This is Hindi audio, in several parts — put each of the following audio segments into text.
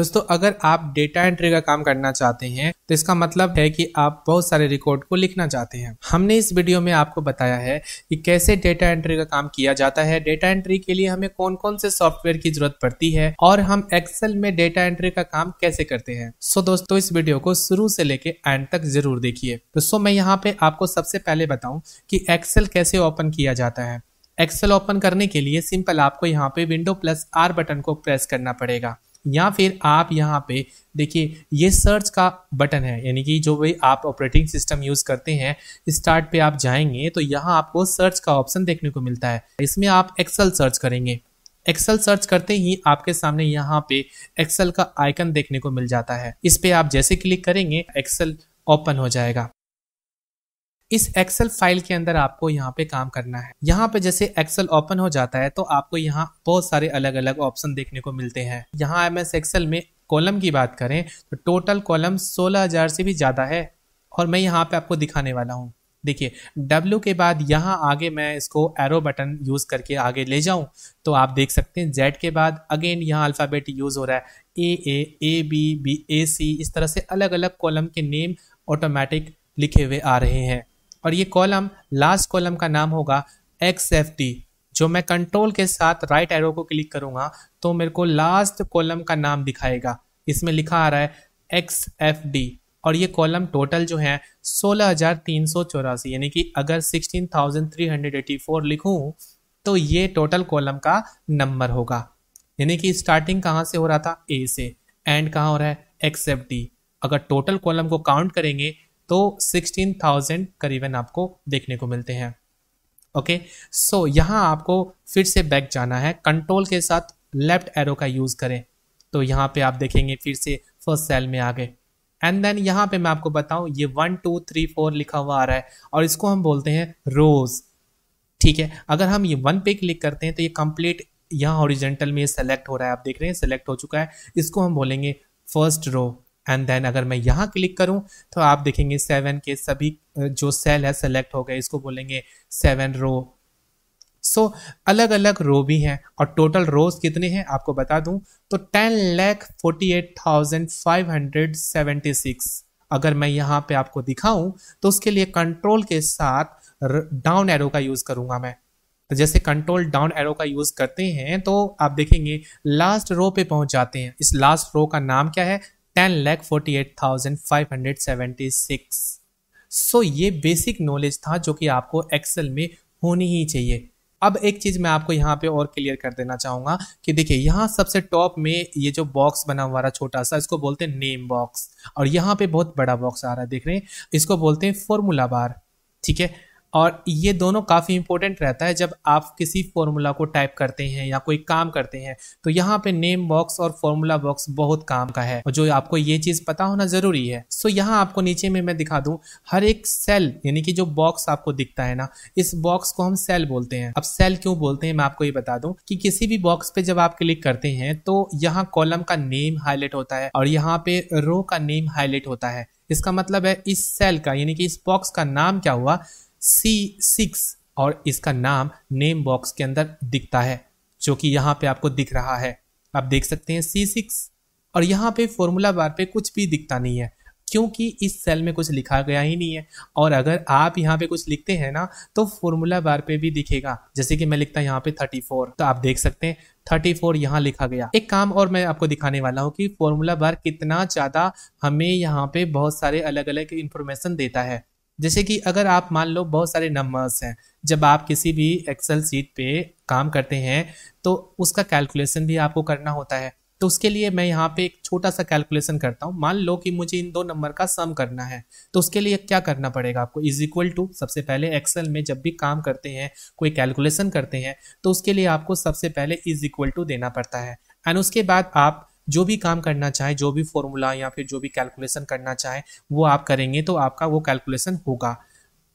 दोस्तों अगर आप डेटा एंट्री का काम करना चाहते हैं तो इसका मतलब है कि आप बहुत सारे रिकॉर्ड को लिखना चाहते हैं हमने इस वीडियो में आपको बताया है कि कैसे डेटा एंट्री का काम किया जाता है डेटा एंट्री के लिए हमें कौन कौन से सॉफ्टवेयर की जरूरत पड़ती है और हम एक्सेल में डेटा एंट्री का काम कैसे करते हैं सो दोस्तों इस वीडियो को शुरू से लेके एंड तक जरूर देखिए दोस्तों मैं यहाँ पे आपको सबसे पहले बताऊँ की एक्सेल कैसे ओपन किया जाता है एक्सेल ओपन करने के लिए सिंपल आपको यहाँ पे विंडो प्लस आर बटन को प्रेस करना पड़ेगा या फिर आप यहाँ पे देखिए ये सर्च का बटन है यानी कि जो भी आप ऑपरेटिंग सिस्टम यूज़ करते हैं स्टार्ट पे आप जाएंगे तो यहाँ आपको सर्च का ऑप्शन देखने को मिलता है इसमें आप एक्सेल सर्च करेंगे एक्सेल सर्च करते ही आपके सामने यहाँ पे एक्सेल का आइकन देखने को मिल जाता है इस पे आप जैसे क्लिक करेंगे एक्सेल ओपन हो जाएगा इस एक्सेल फाइल के अंदर आपको यहाँ पे काम करना है यहाँ पे जैसे एक्सेल ओपन हो जाता है तो आपको यहाँ बहुत सारे अलग अलग ऑप्शन देखने को मिलते हैं यहाँ एम एस एक्सेल में कॉलम की बात करें तो टोटल कॉलम 16000 से भी ज़्यादा है और मैं यहाँ पे आपको दिखाने वाला हूँ देखिए W के बाद यहाँ आगे मैं इसको एरो बटन यूज़ करके आगे ले जाऊं तो आप देख सकते हैं Z के बाद अगेन यहाँ अल्फ़ाबेट यूज़ हो रहा है ए ए ए बी बी ए सी इस तरह से अलग अलग कॉलम के नेम ऑटोमेटिक लिखे हुए आ रहे हैं और ये कॉलम लास्ट कॉलम का नाम होगा एक्स एफ टी जो मैं कंट्रोल के साथ राइट एरो को क्लिक करूंगा तो मेरे को लास्ट कॉलम का नाम दिखाएगा इसमें लिखा आ रहा है एक्स एफ डी और ये कॉलम टोटल जो है सोलह हज़ार तीन सौ चौरासी यानी कि अगर sixteen thousand three hundred eighty four लिखूँ तो ये टोटल कॉलम का नंबर होगा यानी कि स्टार्टिंग कहाँ से हो रहा था ए से एंड कहाँ हो रहा है एक्स एफ डी अगर टोटल कॉलम को काउंट करेंगे तो 16,000 करीबन आपको देखने को मिलते हैं ओके सो so, यहाँ आपको फिर से बैक जाना है कंट्रोल के साथ लेफ्ट एरो का यूज़ करें तो यहाँ पे आप देखेंगे फिर से फर्स्ट सेल में आ गए एंड देन यहाँ पे मैं आपको बताऊँ ये वन टू थ्री फोर लिखा हुआ आ रहा है और इसको हम बोलते हैं रोज़ ठीक है अगर हम ये वन पे क्लिक करते हैं तो ये कंप्लीट यहाँ ओरिजेंटल में सेलेक्ट हो रहा है आप देख रहे हैं सेलेक्ट हो चुका है इसको हम बोलेंगे फर्स्ट रो एंड देन अगर मैं यहाँ क्लिक करूँ तो आप देखेंगे सेवन के सभी जो सेल है सेलेक्ट हो गए इसको बोलेंगे सेवन रो सो so, अलग अलग रो भी हैं और टोटल रोज कितने हैं आपको बता दूं तो ten lakh forty eight thousand five hundred seventy six अगर मैं यहाँ पे आपको दिखाऊं तो उसके लिए कंट्रोल के साथ डाउन एरो का यूज़ करूंगा मैं तो जैसे कंट्रोल डाउन एरो का यूज़ करते हैं तो आप देखेंगे लास्ट रो पे पहुंच जाते हैं इस लास्ट रो का नाम क्या है ten lakh forty eight thousand five hundred seventy six so ये बेसिक नॉलेज था जो कि आपको एक्सेल में होनी ही चाहिए अब एक चीज़ मैं आपको यहाँ पे और क्लियर कर देना चाहूंगा कि देखिए यहाँ सबसे टॉप में ये जो बॉक्स बना हुआ रहा छोटा सा इसको बोलते हैं नेम बॉक्स और यहाँ पे बहुत बड़ा बॉक्स आ रहा है देख रहे हैं इसको बोलते हैं फॉर्मूला बार ठीक है और ये दोनों काफ़ी इंपॉर्टेंट रहता है जब आप किसी फॉर्मूला को टाइप करते हैं या कोई काम करते हैं तो यहाँ पे नेम बॉक्स और फॉर्मूला बॉक्स बहुत काम का है और जो आपको ये चीज़ पता होना ज़रूरी है सो यहाँ आपको नीचे में मैं दिखा दूँ हर एक सेल यानी कि जो बॉक्स आपको दिखता है ना इस बॉक्स को हम सेल बोलते हैं अब सेल क्यों बोलते हैं मैं आपको ये बता दूँ कि किसी भी बॉक्स पे जब आप क्लिक करते हैं तो यहाँ कॉलम का नेम हाईलाइट होता है और यहाँ पे रो का नेम हाईलाइट होता है इसका मतलब है इस सेल का यानी कि इस बॉक्स का नाम क्या हुआ सी सिक्स और इसका नाम नेम बॉक्स के अंदर दिखता है जो कि यहाँ पे आपको दिख रहा है आप देख सकते हैं सी सिक्स और यहाँ पे फॉर्मूला बार पे कुछ भी दिखता नहीं है क्योंकि इस सेल में कुछ लिखा गया ही नहीं है और अगर आप यहाँ पे कुछ लिखते हैं ना तो फॉर्मूला बार पे भी दिखेगा जैसे कि मैं लिखता यहाँ पे थर्टी फोर तो आप देख सकते हैं थर्टी फोर यहाँ लिखा गया एक काम और मैं आपको दिखाने वाला हूँ कि फॉर्मूला बार कितना ज़्यादा हमें यहाँ पे बहुत सारे अलग अलग इन्फॉर्मेशन देता है जैसे कि अगर आप मान लो बहुत सारे नंबर्स हैं जब आप किसी भी एक्सेल सीट पे काम करते हैं तो उसका कैलकुलेशन भी आपको करना होता है तो उसके लिए मैं यहाँ पे एक छोटा सा कैलकुलेशन करता हूँ मान लो कि मुझे इन दो नंबर का सम करना है तो उसके लिए क्या करना पड़ेगा आपको इज इक्वल टू सबसे पहले एक्सेल में जब भी काम करते हैं कोई कैलकुलेशन करते हैं तो उसके लिए आपको सबसे पहले इज इक्वल टू देना पड़ता है एंड उसके बाद आप जो भी काम करना चाहे जो भी फॉर्मूला या फिर जो भी कैलकुलेशन करना चाहे वो आप करेंगे तो आपका वो कैलकुलेशन होगा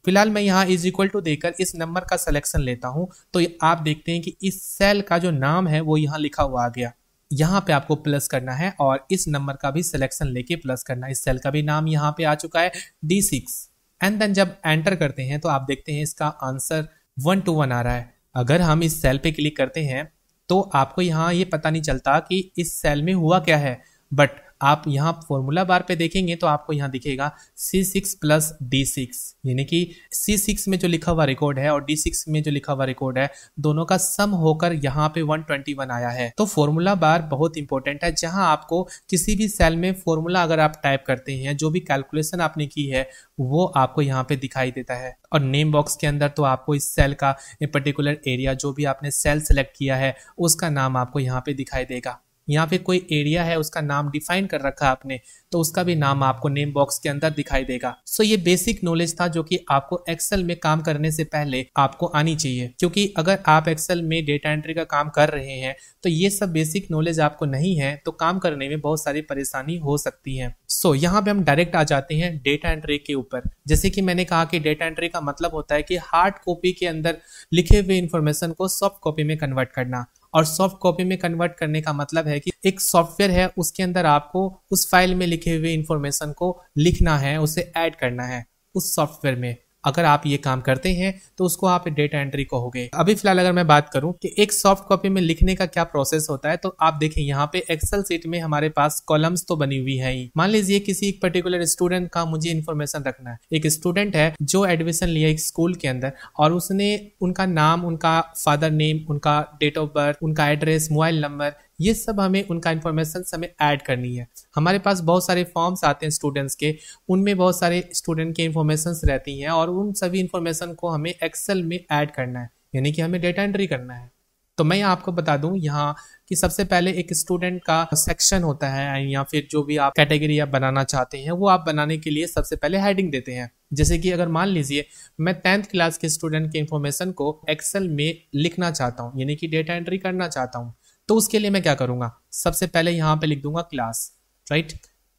फिलहाल मैं यहाँ इज इक्वल टू देकर इस नंबर का सिलेक्शन लेता हूँ तो आप देखते हैं कि इस सेल का जो नाम है वो यहाँ लिखा हुआ आ गया यहाँ पे आपको प्लस करना है और इस नंबर का भी सिलेक्शन लेके प्लस करना है इस सेल का भी नाम यहाँ पे आ चुका है डी सिक्स एंड देन जब एंटर करते हैं तो आप देखते हैं इसका आंसर वन टू वन आ रहा है अगर हम इस सेल पे क्लिक करते हैं तो आपको यहाँ ये यह पता नहीं चलता कि इस सेल में हुआ क्या है बट आप यहाँ फॉर्मूला बार पे देखेंगे तो आपको यहाँ दिखेगा C six plus D six यानी कि सी सिक्स में जो लिखा हुआ रिकॉर्ड है और डी सिक्स में जो लिखा हुआ रिकॉर्ड है दोनों का सम होकर यहाँ पे वन ट्वेंटी वन आया है तो फॉर्मूला बार बहुत इंपॉर्टेंट है जहाँ आपको किसी भी सेल में फॉर्मूला अगर आप टाइप करते हैं जो भी कैलकुलेशन आपने की है वो आपको यहाँ पे दिखाई देता है और नेम बॉक्स के अंदर तो आपको इस सेल का पर्टिकुलर एरिया जो भी आपने सेल सेलेक्ट किया है उसका नाम आपको यहाँ पे दिखाई देगा यहाँ पे कोई एरिया है उसका नाम डिफाइन कर रखा है आपने तो उसका भी नाम आपको नेम बॉक्स के अंदर दिखाई देगा सो ये बेसिक नॉलेज था जो कि आपको एक्सेल में काम करने से पहले आपको आनी चाहिए क्योंकि अगर आप एक्सेल में डेटा एंट्री का काम कर रहे हैं तो ये सब बेसिक नॉलेज आपको नहीं है तो काम करने में बहुत सारी परेशानी हो सकती है सो so, यहाँ पे हम डायरेक्ट आ जाते हैं डेटा एंट्री के ऊपर जैसे कि मैंने कहा कि डेटा एंट्री का मतलब होता है कि हार्ड कॉपी के अंदर लिखे हुए इंफॉर्मेशन को सॉफ्ट कॉपी में कन्वर्ट करना और सॉफ्ट कॉपी में कन्वर्ट करने का मतलब है कि एक सॉफ्टवेयर है उसके अंदर आपको उस फाइल में लिखे हुए इंफॉर्मेशन को लिखना है उसे ऐड करना है उस सॉफ्टवेयर में अगर आप ये काम करते हैं तो उसको आप डेटा एंट्री कहोगे अभी फिलहाल अगर मैं बात करूं कि एक सॉफ्ट कॉपी में लिखने का क्या प्रोसेस होता है तो आप देखें यहाँ पे एक्सेल सीट में हमारे पास कॉलम्स तो बनी हुई है मान लीजिए किसी एक पर्टिकुलर स्टूडेंट का मुझे इन्फॉर्मेशन रखना है एक स्टूडेंट है जो एडमिशन लिया एक स्कूल के अंदर और उसने उनका नाम उनका फादर नेम उनका डेट ऑफ बर्थ उनका एड्रेस मोबाइल नंबर ये सब हमें उनका इन्फॉर्मेशन हमें ऐड करनी है हमारे पास बहुत सारे फॉर्म्स आते हैं स्टूडेंट्स के उनमें बहुत सारे स्टूडेंट के इन्फॉर्मेशन रहती हैं और उन सभी इन्फॉर्मेशन को हमें एक्सेल में ऐड करना है यानी कि हमें डेटा एंट्री करना है तो मैं आपको बता दूं यहाँ कि सबसे पहले एक स्टूडेंट का सेक्शन होता है या फिर जो भी आप कैटेगरी आप बनाना चाहते हैं वो आप बनाने के लिए सबसे पहले हेडिंग देते हैं जैसे कि अगर मान लीजिए मैं टेंथ क्लास के स्टूडेंट के इन्फॉर्मेशन को एक्सेल में लिखना चाहता हूँ यानी कि डेटा एंट्री करना चाहता हूँ तो उसके लिए मैं क्या करूंगा सबसे पहले यहाँ पे लिख दूंगा क्लास राइट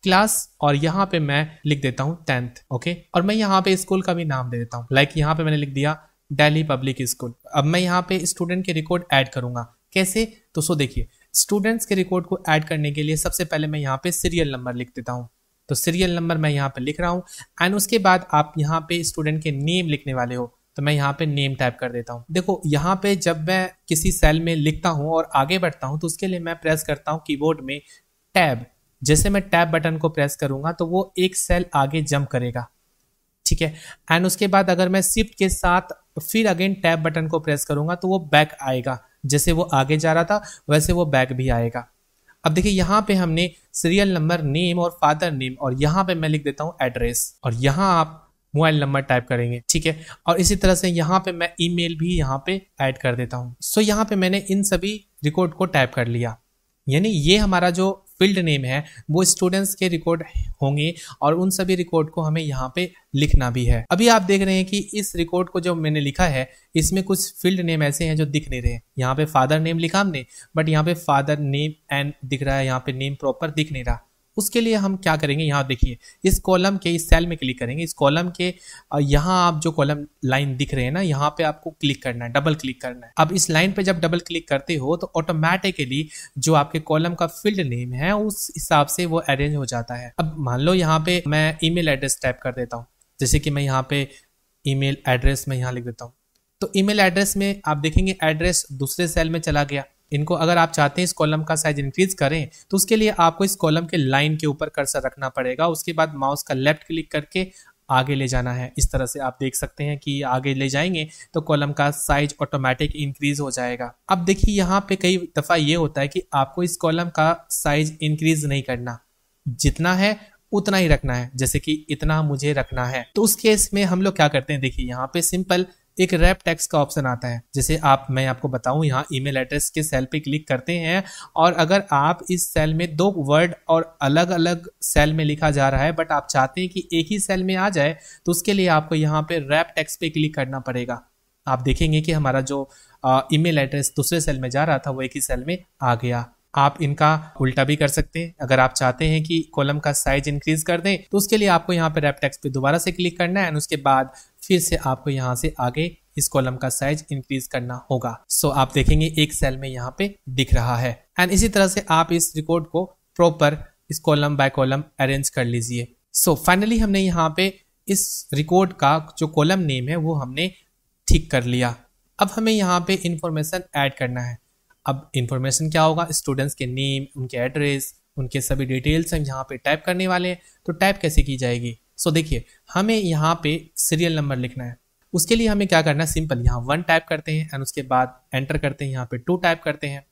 क्लास और यहाँ पे मैं लिख देता हूँ टेंथ ओके और मैं यहाँ पे स्कूल का भी नाम दे देता हूँ लाइक like यहाँ पे मैंने लिख दिया दिल्ली पब्लिक स्कूल अब मैं यहाँ पे स्टूडेंट के रिकॉर्ड ऐड करूंगा कैसे तो सो देखिए स्टूडेंट्स के रिकॉर्ड को ऐड करने के लिए सबसे पहले मैं यहाँ पे सीरियल नंबर लिख देता हूँ तो सीरियल नंबर मैं यहाँ पे लिख रहा हूँ एंड उसके बाद आप यहाँ पे स्टूडेंट के नेम लिखने वाले हो तो मैं यहाँ पे नेम टाइप कर देता हूँ देखो यहाँ पे जब मैं किसी सेल में लिखता हूँ और आगे बढ़ता हूँ तो उसके लिए मैं प्रेस करता हूँ कीबोर्ड में टैब जैसे मैं टैब बटन को प्रेस करूंगा तो वो एक सेल आगे जंप करेगा ठीक है एंड उसके बाद अगर मैं शिफ्ट के साथ फिर अगेन टैब बटन को प्रेस करूंगा तो वो बैक आएगा जैसे वो आगे जा रहा था वैसे वो बैक भी आएगा अब देखिए यहाँ पे हमने सीरियल नंबर नेम और फादर नेम और यहाँ पे मैं लिख देता हूँ एड्रेस और यहाँ आप मोबाइल नंबर टाइप करेंगे ठीक है और इसी तरह से यहाँ पे मैं ईमेल भी यहाँ पे ऐड कर देता हूँ सो so, यहाँ पे मैंने इन सभी रिकॉर्ड को टाइप कर लिया यानी ये हमारा जो फील्ड नेम है वो स्टूडेंट्स के रिकॉर्ड होंगे और उन सभी रिकॉर्ड को हमें यहाँ पे लिखना भी है अभी आप देख रहे हैं कि इस रिकॉर्ड को जो मैंने लिखा है इसमें कुछ फील्ड नेम ऐसे हैं जो दिख नहीं रहे यहाँ पे फादर नेम लिखा हमने बट यहाँ पे फादर नेम एंड दिख रहा है यहाँ पे नेम प्रॉपर दिख नहीं रहा उसके लिए हम क्या करेंगे यहाँ देखिए इस कॉलम के इस सेल में क्लिक करेंगे इस कॉलम के यहाँ आप जो कॉलम लाइन दिख रहे हैं ना यहाँ पे आपको क्लिक करना है डबल क्लिक करना है अब इस लाइन पे जब डबल क्लिक करते हो तो ऑटोमेटिकली जो आपके कॉलम का फील्ड नेम है उस हिसाब से वो अरेंज हो जाता है अब मान लो यहाँ पे मैं ईमेल एड्रेस टाइप कर देता हूँ जैसे कि मैं यहाँ पे ईमेल एड्रेस में यहाँ लिख देता हूँ तो ईमेल एड्रेस में आप देखेंगे एड्रेस दूसरे सेल में चला गया इनको अगर आप चाहते हैं इस कॉलम का साइज इंक्रीज करें तो उसके लिए आपको इस कॉलम के लाइन के ऊपर कर्सर रखना पड़ेगा उसके बाद माउस का लेफ्ट क्लिक करके आगे ले जाना है इस तरह से आप देख सकते हैं कि आगे ले जाएंगे तो कॉलम का साइज ऑटोमेटिक इंक्रीज हो जाएगा अब देखिए यहाँ पे कई दफ़ा ये होता है कि आपको इस कॉलम का साइज इंक्रीज नहीं करना जितना है उतना ही रखना है जैसे कि इतना मुझे रखना है तो उस केस में हम लोग क्या करते हैं देखिए यहाँ पे सिंपल एक रैप टैक्स का ऑप्शन आता है जैसे आप मैं आपको बताऊं यहाँ ईमेल एड्रेस के सेल पे क्लिक करते हैं और अगर आप इस सेल में दो वर्ड और अलग अलग सेल में लिखा जा रहा है बट आप चाहते हैं कि एक ही सेल में आ जाए तो उसके लिए आपको यहाँ पे रैप टैक्स पे क्लिक करना पड़ेगा आप देखेंगे कि हमारा जो ईमेल एड्रेस दूसरे सेल में जा रहा था वो एक ही सेल में आ गया आप इनका उल्टा भी कर सकते हैं अगर आप चाहते हैं कि कॉलम का साइज इंक्रीज कर दें तो उसके लिए आपको यहाँ पर रेपटेक्स पे दोबारा से क्लिक करना है एंड उसके बाद फिर से आपको यहाँ से आगे इस कॉलम का साइज इंक्रीज करना होगा सो आप देखेंगे एक सेल में यहाँ पे दिख रहा है एंड इसी तरह से आप इस रिकॉर्ड को प्रॉपर इस कॉलम बाय कॉलम अरेंज कर लीजिए सो फाइनली हमने यहाँ पे इस रिकॉर्ड का जो कॉलम नेम है वो हमने ठीक कर लिया अब हमें यहाँ पे इंफॉर्मेशन ऐड करना है अब इन्फॉर्मेशन क्या होगा स्टूडेंट्स के नेम उनके एड्रेस उनके सभी डिटेल्स हम यहाँ पे टाइप करने वाले हैं तो टाइप कैसे की जाएगी सो so, देखिए हमें यहाँ पे सीरियल नंबर लिखना है उसके लिए हमें क्या करना है सिंपल यहाँ वन टाइप करते हैं एंड उसके बाद एंटर करते हैं यहाँ पे टू टाइप करते हैं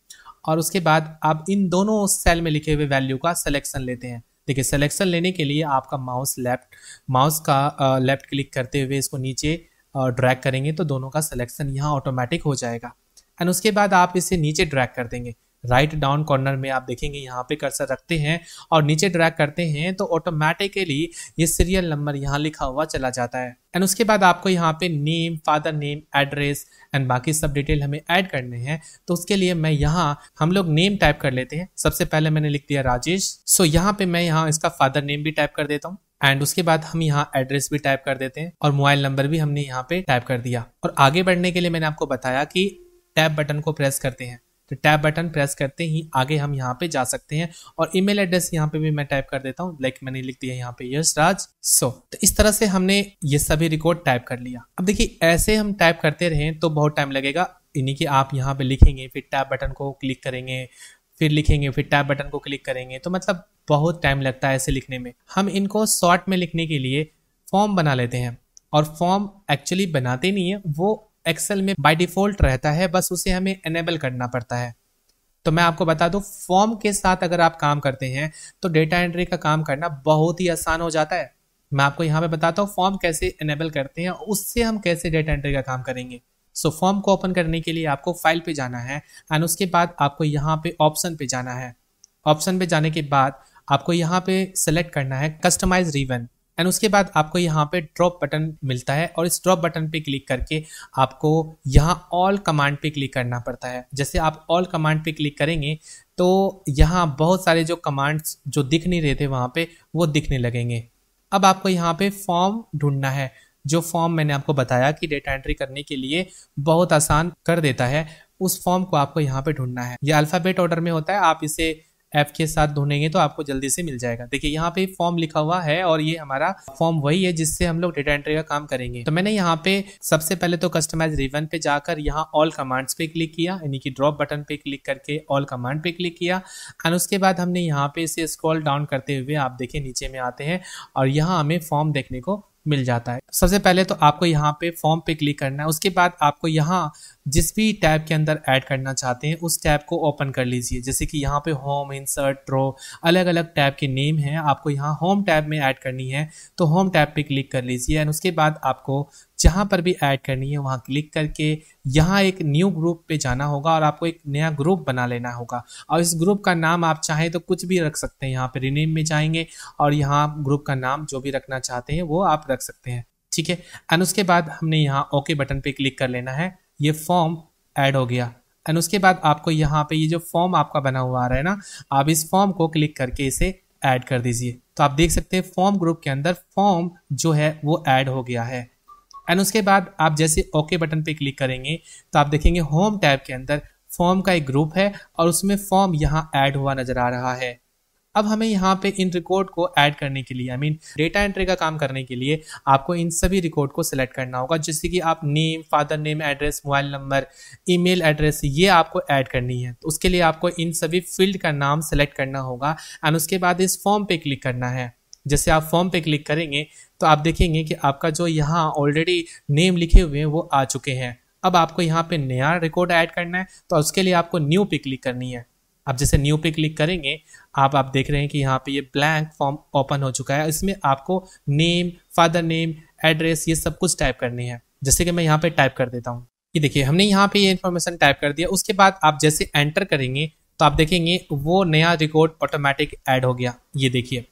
और उसके बाद आप इन दोनों सेल में लिखे हुए वैल्यू का सिलेक्शन लेते हैं देखिए सिलेक्शन लेने के लिए आपका माउस लेफ्ट माउस का लेफ्ट क्लिक करते हुए इसको नीचे ड्रैग करेंगे तो दोनों का सिलेक्शन यहाँ ऑटोमेटिक हो जाएगा एंड उसके बाद आप इसे नीचे ड्रैग कर देंगे राइट डाउन कॉर्नर में आप देखेंगे यहाँ पे कर्सर रखते हैं और नीचे ड्रैग करते हैं तो ऑटोमेटिकली ये सीरियल नंबर यहाँ लिखा हुआ चला जाता है एंड उसके बाद आपको यहाँ पे name father name address and बाकी सब डिटेल हमें ऐड करने हैं तो उसके लिए मैं यहाँ हम लोग नेम टाइप कर लेते हैं सबसे पहले मैंने लिख दिया राजेश सो so, यहाँ पे मैं यहाँ इसका फादर नेम भी टाइप कर देता हूँ एंड उसके बाद हम यहाँ एड्रेस भी टाइप कर देते हैं और मोबाइल नंबर भी हमने यहाँ पे टाइप कर दिया और आगे बढ़ने के लिए मैंने आपको बताया कि टैब बटन को प्रेस करते हैं तो टैब बटन प्रेस करते ही आगे हम यहाँ पे जा सकते हैं और ईमेल एड्रेस यहाँ पे भी मैं टाइप कर देता हूँ लाइक मैंने लिख दिया यहाँ पे यश राज सो तो इस तरह से हमने ये सभी रिकॉर्ड टाइप कर लिया अब देखिए ऐसे हम टाइप करते रहे तो बहुत टाइम लगेगा यानी कि आप यहाँ पे लिखेंगे फिर टैब बटन को क्लिक करेंगे फिर लिखेंगे फिर टैब बटन को क्लिक करेंगे तो मतलब बहुत टाइम लगता है ऐसे लिखने में हम इनको शॉर्ट में लिखने के लिए फॉर्म बना लेते हैं और फॉर्म एक्चुअली बनाते नहीं है वो एक्सेल में बाय डिफॉल्ट रहता है बस उसे हमें एनेबल करना पड़ता है तो मैं आपको बता दूं फॉर्म के साथ अगर आप काम करते हैं तो डेटा एंट्री का काम करना बहुत ही आसान हो जाता है मैं आपको यहाँ पे बताता हूँ फॉर्म कैसे इनेबल करते हैं उससे हम कैसे डेटा एंट्री का काम करेंगे सो फॉर्म को ओपन करने के लिए आपको फाइल पे जाना है एंड उसके बाद आपको यहाँ पे ऑप्शन पे जाना है ऑप्शन पे जाने के बाद आपको यहाँ पे सेलेक्ट करना है कस्टमाइज रिवन एंड उसके बाद आपको यहाँ पे ड्रॉप बटन मिलता है और इस ड्रॉप बटन पे क्लिक करके आपको यहाँ ऑल कमांड पे क्लिक करना पड़ता है जैसे आप ऑल कमांड पे क्लिक करेंगे तो यहाँ बहुत सारे जो कमांड्स जो दिख नहीं रहे थे वहाँ पे वो दिखने लगेंगे अब आपको यहाँ पे फॉर्म ढूंढना है जो फॉर्म मैंने आपको बताया कि डेटा एंट्री करने के लिए बहुत आसान कर देता है उस फॉर्म को आपको यहाँ पे ढूंढना है ये अल्फ़ाबेट ऑर्डर में होता है आप इसे ऐप के साथ ढूंढेंगे तो आपको जल्दी से मिल जाएगा देखिए यहाँ पे फॉर्म लिखा हुआ है और ये हमारा फॉर्म वही है जिससे हम लोग डेटा एंट्री का काम करेंगे तो मैंने यहाँ पे सबसे पहले तो कस्टमाइज रिवन पे जाकर यहाँ ऑल कमांड्स पे क्लिक किया यानी कि ड्रॉप बटन पे क्लिक करके ऑल कमांड पे क्लिक किया एंड उसके बाद हमने यहाँ पे इसे स्क्रॉल डाउन करते हुए आप देखिए नीचे में आते हैं और यहाँ हमें फॉर्म देखने को मिल जाता है सबसे पहले तो आपको यहाँ पे फॉर्म पे क्लिक करना है उसके बाद आपको यहाँ जिस भी टैब के अंदर ऐड करना चाहते हैं उस टैब को ओपन कर लीजिए जैसे कि यहाँ पे होम इंसर्ट ट्रो अलग अलग टैब के नेम हैं आपको यहाँ होम टैब में ऐड करनी है तो होम टैब पे क्लिक कर लीजिए एंड उसके बाद आपको जहाँ पर भी ऐड करनी है वहाँ क्लिक करके यहाँ एक न्यू ग्रुप पे जाना होगा और आपको एक नया ग्रुप बना लेना होगा और इस ग्रुप का नाम आप चाहें तो कुछ भी रख सकते हैं यहाँ पर रिनेम में जाएंगे और यहाँ ग्रुप का नाम जो भी रखना चाहते हैं वो आप रख सकते हैं ठीक है एंड उसके बाद हमने यहाँ ओके बटन पे क्लिक कर लेना है ये फॉर्म ऐड हो गया एंड उसके बाद आपको यहाँ पे ये जो फॉर्म आपका बना हुआ आ रहा है ना आप इस फॉर्म को क्लिक करके इसे ऐड कर दीजिए तो आप देख सकते हैं फॉर्म ग्रुप के अंदर फॉर्म जो है वो ऐड हो गया है एंड उसके बाद आप जैसे ओके बटन पे क्लिक करेंगे तो आप देखेंगे होम टैब के अंदर फॉर्म का एक ग्रुप है और उसमें फॉर्म यहाँ ऐड हुआ नज़र आ रहा है अब हमें यहाँ पे इन रिकॉर्ड को ऐड करने के लिए आई मीन डेटा एंट्री का काम करने के लिए आपको इन सभी रिकॉर्ड को सिलेक्ट करना होगा जैसे कि आप name father name address mobile number email address ये आपको ऐड करनी है तो उसके लिए आपको इन सभी फील्ड का नाम सेलेक्ट करना होगा एंड उसके बाद इस फॉर्म पे क्लिक करना है जैसे आप फॉर्म पे क्लिक करेंगे तो आप देखेंगे कि आपका जो यहाँ ऑलरेडी नेम लिखे हुए हैं वो आ चुके हैं अब आपको यहाँ पे नया रिकॉर्ड ऐड करना है तो उसके लिए आपको न्यू पे क्लिक करनी है आप जैसे न्यू पे क्लिक करेंगे आप आप देख रहे हैं कि यहाँ पे ये ब्लैंक फॉर्म ओपन हो चुका है इसमें आपको नेम फादर नेम एड्रेस ये सब कुछ टाइप करनी है जैसे कि मैं यहाँ पे टाइप कर देता हूँ ये देखिए हमने यहाँ पे ये इन्फॉर्मेशन टाइप कर दिया उसके बाद आप जैसे एंटर करेंगे तो आप देखेंगे वो नया रिकॉर्ड ऑटोमेटिक ऐड हो गया ये देखिए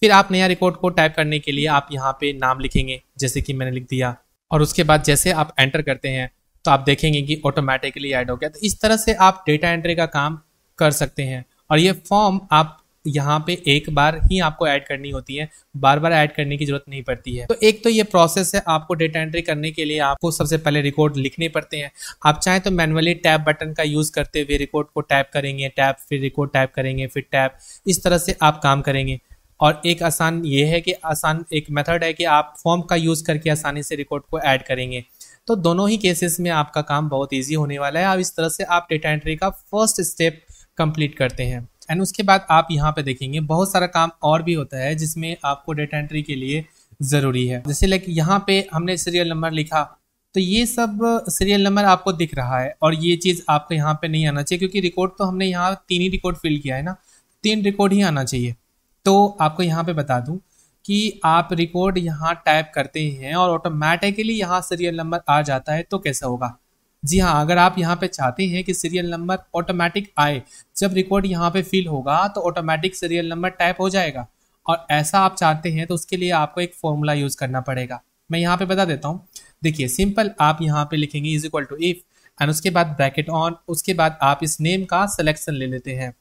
फिर आप नया रिकॉर्ड को टाइप करने के लिए आप यहाँ पे नाम लिखेंगे जैसे कि मैंने लिख दिया और उसके बाद जैसे आप एंटर करते हैं तो आप देखेंगे कि ऑटोमेटिकली ऐड हो गया तो इस तरह से आप डेटा एंट्री का काम कर सकते हैं और ये फॉर्म आप यहाँ पे एक बार ही आपको ऐड करनी होती है बार बार ऐड करने की जरूरत नहीं पड़ती है तो एक तो ये प्रोसेस है आपको डेटा एंट्री करने के लिए आपको सबसे पहले रिकॉर्ड लिखने पड़ते हैं आप चाहें तो मैनुअली टैब बटन का यूज़ करते हुए रिकॉर्ड को टाइप करेंगे टैप फिर रिकॉर्ड टाइप करेंगे फिर टैप इस तरह से आप काम करेंगे और एक आसान ये है कि आसान एक मेथड है कि आप फॉर्म का यूज़ करके आसानी से रिकॉर्ड को ऐड करेंगे तो दोनों ही केसेस में आपका काम बहुत ईजी होने वाला है आप इस तरह से आप डेटा एंट्री का फर्स्ट स्टेप कंप्लीट करते हैं एंड उसके बाद आप यहाँ पे देखेंगे बहुत सारा काम और भी होता है जिसमें आपको डेटा एंट्री के लिए ज़रूरी है जैसे लाइक यहाँ पे हमने सीरियल नंबर लिखा तो ये सब सीरियल नंबर आपको दिख रहा है और ये चीज़ आपको यहाँ पे नहीं आना चाहिए क्योंकि रिकॉर्ड तो हमने यहाँ तीन ही रिकॉर्ड फिल किया है ना तीन रिकॉर्ड ही आना चाहिए तो आपको यहाँ पे बता दूँ कि आप रिकॉर्ड यहाँ टाइप करते हैं और ऑटोमेटिकली यहाँ सीरियल नंबर आ जाता है तो कैसा होगा जी हाँ अगर आप यहाँ पे चाहते हैं कि सीरियल नंबर ऑटोमेटिक आए जब रिकॉर्ड यहाँ पे फिल होगा तो ऑटोमेटिक सीरियल नंबर टाइप हो जाएगा और ऐसा आप चाहते हैं तो उसके लिए आपको एक फॉर्मूला यूज़ करना पड़ेगा मैं यहाँ पे बता देता हूँ देखिए सिंपल आप यहाँ पे लिखेंगे is equal to if and उसके बाद ब्रैकेट ऑन उसके बाद आप इस नेम का सिलेक्शन ले लेते हैं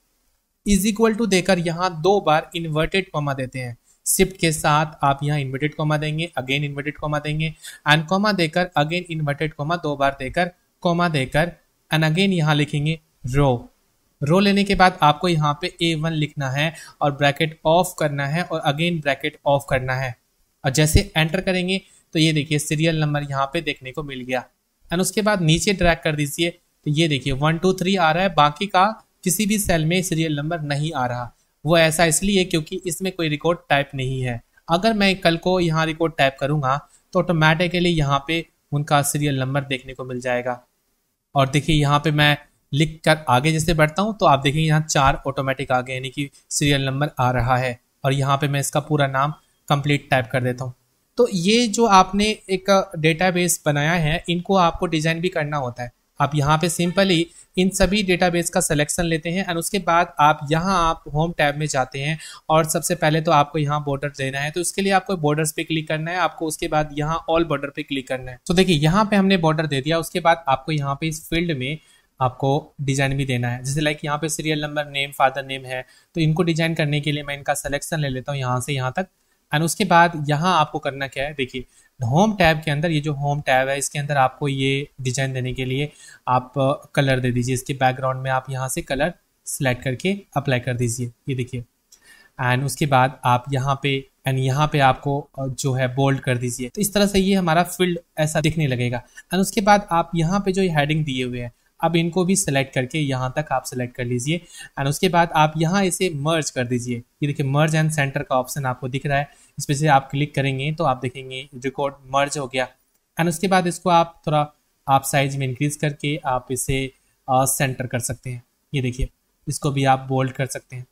इज इक्वल टू देकर यहाँ दो बार इन्वर्टेड कॉमा देते हैं शिफ्ट के साथ आप यहाँ इन्वर्टेड कॉमा देंगे अगेन इन्वर्टेड कॉमा देंगे एंड कॉमा देकर अगेन इन्वर्टेड कॉमा दो बार देकर कॉमा देकर एंड अगेन यहाँ लिखेंगे रो रो लेने के बाद आपको यहाँ पे ए वन लिखना है और ब्रैकेट ऑफ करना है और अगेन ब्रैकेट ऑफ करना है और जैसे एंटर करेंगे तो ये देखिए सीरियल नंबर यहाँ पे देखने को मिल गया एंड उसके बाद नीचे ड्रैग कर दीजिए तो ये देखिए वन टू थ्री आ रहा है बाकी का किसी भी सेल में सीरियल नंबर नहीं आ रहा वो ऐसा इसलिए क्योंकि इसमें कोई रिकॉर्ड टाइप नहीं है अगर मैं कल को यहाँ रिकॉर्ड टाइप करूँगा तो ऑटोमेटिकली यहाँ पे उनका सीरियल नंबर देखने को मिल जाएगा और देखिए यहाँ पे मैं लिख कर आगे जैसे बढ़ता हूँ तो आप देखेंगे यहाँ चार ऑटोमेटिक आ गए यानी कि सीरियल नंबर आ रहा है और यहाँ पे मैं इसका पूरा नाम कंप्लीट टाइप कर देता हूँ तो ये जो आपने एक डेटाबेस बनाया है इनको आपको डिज़ाइन भी करना होता है आप यहाँ पे सिंपली इन सभी डेटाबेस का सिलेक्शन लेते हैं एंड उसके बाद आप यहाँ आप होम टैब में जाते हैं और सबसे पहले तो आपको यहाँ बॉर्डर देना है तो इसके लिए आपको बॉर्डर्स पे क्लिक करना है आपको उसके बाद यहाँ ऑल बॉर्डर पे क्लिक करना है तो देखिए यहाँ पे हमने बॉर्डर दे दिया उसके बाद आपको यहाँ पे इस फील्ड में आपको डिजाइन भी देना है जैसे लाइक यहाँ पे serial number name father name है तो इनको डिजाइन करने के लिए मैं इनका सिलेक्शन ले लेता हूँ यहाँ से यहाँ तक एंड उसके बाद यहाँ आपको करना क्या है देखिए होम टैब के अंदर ये जो होम टैब है इसके अंदर आपको ये डिजाइन देने के लिए आप कलर दे दीजिए इसके बैकग्राउंड में आप यहाँ से कलर सेलेक्ट करके अप्लाई कर दीजिए ये देखिए एंड उसके बाद आप यहाँ पे एंड यहाँ पे आपको जो है बोल्ड कर दीजिए तो इस तरह से ये हमारा फील्ड ऐसा दिखने लगेगा एंड उसके बाद आप यहाँ पे जो हेडिंग दिए हुए हैं अब इनको भी सिलेक्ट करके यहाँ तक आप सिलेक्ट कर लीजिए एंड उसके बाद आप यहाँ इसे मर्ज कर दीजिए ये देखिए मर्ज एंड सेंटर का ऑप्शन आपको दिख रहा है इस पर से आप क्लिक करेंगे तो आप देखेंगे रिकॉर्ड मर्ज हो गया एंड उसके बाद इसको आप थोड़ा आप साइज में इंक्रीज करके आप इसे सेंटर कर सकते हैं ये देखिए इसको भी आप बोल्ड कर सकते हैं